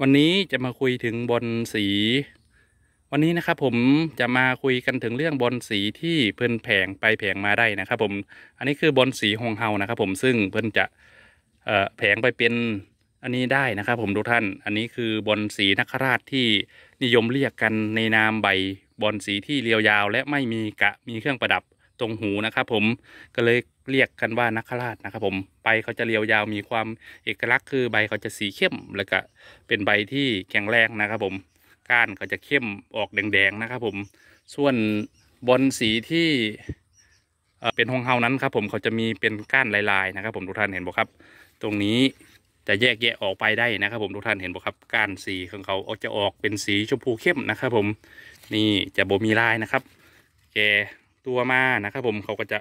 วันนี้จะมาคุยถึงบอลสี วันนี้นะ ครับ ผมจะมาคุยกันถึงเรื่องบอลสีที่เพิ่นแผงไปแผงมาได้นะ ครับ ผมอันนี้คือบอลสีหงเฮานะ ครับ ผมซึ่งเพิ่นจะแผงไปเป็นอันนี้ได้นะ ครับ ผม ทุก ท่านอันนี้คือบอลสีนักราชที่นิยมเรียกกันในนามใบบอลสีที่เรียวยาวและไม่มีกะมีเครื่องประดับตรงหูนะครับผมก็เลยเรียกกันว่านักขราชนะครับผมใบเขาจะเรียวยาวมีความเอกลักษณ์คือใบเขาจะสีเข้มแล้วก็เป็นใบที่แข็งแรงนะครับ ผมก้านเขาจะเข้มออกแดงๆนะครับผมส่วนบนสีที่เป็นฮองเฮานั้นครับ ผมเขาจะมีเป็นก้านลายๆ นะครับ ผมทุกท่านเห็นบกครับ ตรงนี้จะแยกแยะออกไปได้นะครับ ผมทุกท่านเห็นบกครับก้านสีของเขาจะออกเป็นสีชมพูเข้มนะครับ ผมนี่จะโบมีลายนะครับแกตัวมานะครับ ผมเขาก็จะ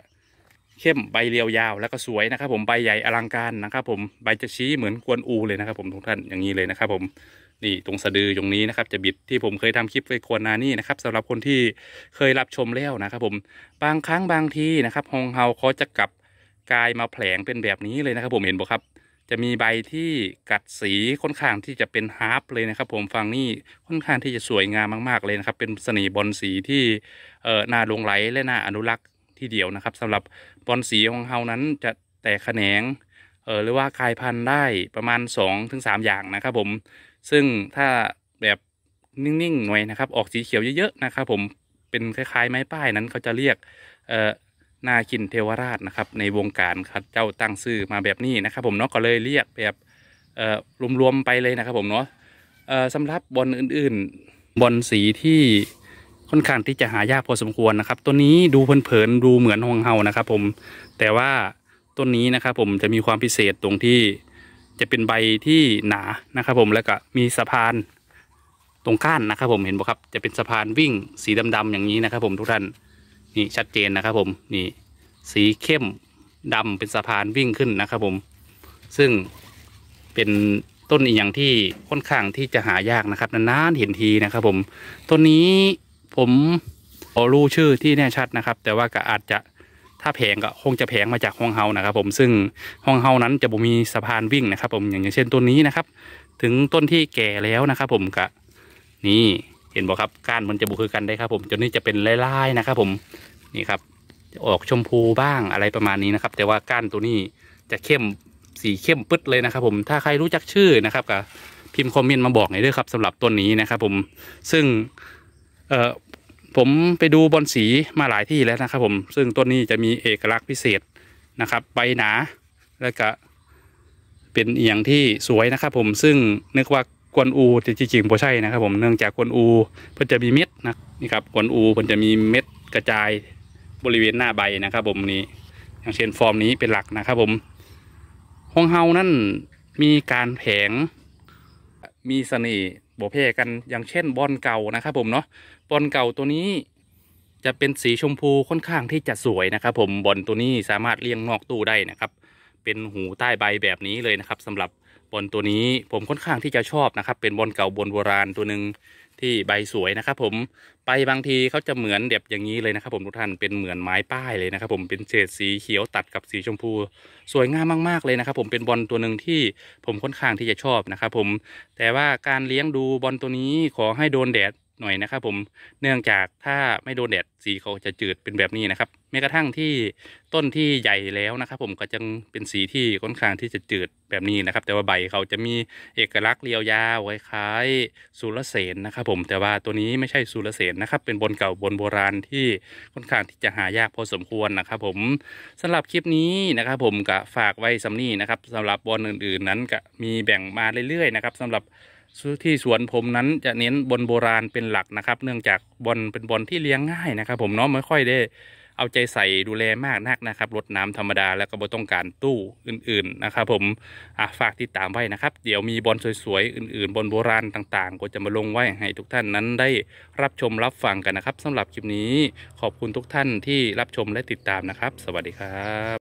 เข้มใบเรียวยาวแล้วก็สวยนะครับ ผมใบใหญ่อลังการนะครับ ผมใบจะชี้เหมือนกวนอูเลยนะครับ ผมทุกท่านอย่างนี้เลยนะครับ ผมนี่ตรงสะดือตรงนี้นะครับ จะบิดที่ผมเคยทำคลิปไปควรนานี่นะครับ สำหรับคนที่เคยรับชมแล้วนะครับ ผมบางครั้งบางทีนะครับฮองเฮาเขาจะกลับกลายมาแผลงเป็นแบบนี้เลยนะครับ ผมเห็นบอกครับจะมีใบที่กัดสีค่อนข้างที่จะเป็นฮาร์ปเลยนะครับ ผมฟังนี่ค่อนข้างที่จะสวยงามมากๆ เลยนะครับ เป็นสนีบอลสีที่เอ่อน่าลงไหลและน่าอนุรักษทีเดียวนะครับสำหรับบอลสีของเฮานั้นจะแตกแขนงเออหรือว่ากลายพันธุ์ได้ประมาณ2อถึงสอย่างนะครับผมซึ่งถ้าแบบนิ่งๆหน่อยนะครับ ออกสีเขียวเยอะ ๆ นะครับ ผมเป็นคล้ายๆ ไม้ป้ายนั้นเขาจะเรียกเออนาคินเทวราชนะครับ ในวงการครับเจ้าตั้งซื่อ มาแบบนี้นะครับ ผมเนาะก็เลยเรียกแบบเออรวมๆไปเลยนะครับผมเนาะเออสำหรับบอลอื่นๆบอลสีที่ค่อนข้างที่จะหายากพอสมควรนะครับต้นนี้ดูเพลินๆดูเหมือนหองเฮานะครับผมแต่ว่าต้นนี้นะครับผมจะมีความพิเศษตรงที่จะเป็นใบที่หนานะครับผมแล้วก็มีสะพานตรงก้านนะครับ ผมเห็นบ่ครับจะเป็นสะพานวิ่ง สีดำๆอย่างนี้นะครับ ผมทุกท่านนี่ชัดเจนนะครับผมนี่สีเข้มดำเป็นสะพานวิ่งขึ้นนะครับ ผมซึ่งเป็นต้นอีกอย่างที่ค่อนข้างที่จะหายากนะครับนานๆเห็นทีนะครับ ผมต้นนี้ผมอรู้ ชื่อที่แน่ชัดนะครับ แต่ว่าก็ อาจจะถ้าแผงก็ คงจะแผงมาจากห้องเฮานะ ครับ ผมซึ่งห้องเฮานั้น จะบ่มีสะพานวิ่งนะครับ ผมอย่างเช่นต้นนี้นะครับ ถึงต้นที่แก่แล้วนะครับ ผมก็นี่เห็นบอกครับก้านมันจะบุคือกันได้ครับ ผมจนนี้จะเป็นลายๆนะครับ ผมนี่ครับออกชมพูบ้างอะไรประมาณนี้นะครับ แต่ว่าก้านตัวนี้จะเข้มสีเข้มปึ๊ดเลยนะครับ ผมถ้าใครรู้จักชื่อนะครับก็พิมพ์คอมเมนต์มาบอกหน่อยด้วยครับ สำหรับต้นนี้นะครับ ผมซึ่งเอ่อผมไปดูบอลสีมาหลายที่แล้วนะครับผมซึ่งต้นนี้จะมีเอกลักษณ์พิเศษ นะครับ ใบ หนาและก็ เป็นเอียงที่สวย นะครับผมซึ่งนึกว่า กวนอูแต่จริงๆบ่ใช่นะครับผมเนื่องจาก กวนอูมันจะมีเม็ดนะ นี่ ครับ กวนอูมันจะมีเม็ดกระจายบริเวณหน้าใบ นะครับผมนี้อย่างเช่นฟอร์มนี้เป็นหลักนะครับผมห้องเฮานั่นมีการแผงมีเสน่ห์บ่แพ้กันอย่างเช่น บอลเก่านะครับ ผมเนาะบอลเก่าตัวนี้ จะเป็นสีชมพูค่อนข้างที่จะสวยนะครับ ผมบอลตัวนี้สามารถเลี้ยงนอกตู้ ได้นะครับ เป็นหูใต้ใบแบบนี้เลยนะครับ สำหรับบอลตัวนี้ผมค่อนข้างที่จะชอบนะครับเป็นบอลเก่าบอลโบราณตัวหนึ่งที่ใบสวย นะ ครับผมไปบางทีเขาจะเหมือนด็บอย่างนี้เลยนะครับ ผมทุกท่านเป็นเหมือนไม้ป้ายเลย นะ ครับ ผมเป็นเฉดสีเขียวตัดกับสีชมพู สวยงามมาก ๆ เลย นะ ครับ ผมเป็นบอลตัวหนึ่งที่ ผมค่อนข้างที่จะชอบนะครับผมแต่ว่าการเลี้ยงดูบอลตัวนี้ขอให้โดนแดดหน่อยนะครับผมเนื่องจากถ้าไม่โดนแดดสีเขาจะจืดเป็นแบบนี้นะครับแม้กระทั่งที่ต้นที่ใหญ่แล้วนะครับผมก็จะ เป็นสีที่ค่อนข้างที่จะจืดแบบนี้นะครับ แต่ว่าใบเขาจะมีเอกลักษณ์เรียวยาวคล้ายสุรเสนนะครับผมแต่ว่าตัวนี้ไม่ใช่สุรเสนนะครับเป็นบนเก่าบนโบราณที่ค่อนข้างที่จะหายากพอสมควรนะครับ ผมสำหรับคลิปนี้นะครับ ผมก็ฝากไว้สำนี่นะครับสำหรับบอลอื่นๆนั้นก็มีแบ่งมาเรื่อยๆนะครับสำหรับที่สวนผมนั้นจะเน้นบอลโบราณเป็นหลักนะครับ เนื่องจากบอลเป็นบอลที่เลี้ยงง่ายนะครับ ผมเนาะไม่ค่อย ได้ เอาใจใส่ดูแลมากนักนะครับรดน้ำธรรมดาแล้วก็บ่ต้องการตู้อื่นๆนะครับ ผมฝากติดตามไว้ นะ ครับ เดี๋ยวมีบอลสวย ๆ อื่นๆบอลโบราณต่างๆ ก็จะมาลง ไว้ ให้ทุกท่านนั้นได้รับชมรับฟังกันนะครับ สำหรับคลิปนี้ขอบคุณทุกท่านที่รับชมและติดตามนะครับ สวัสดีครับ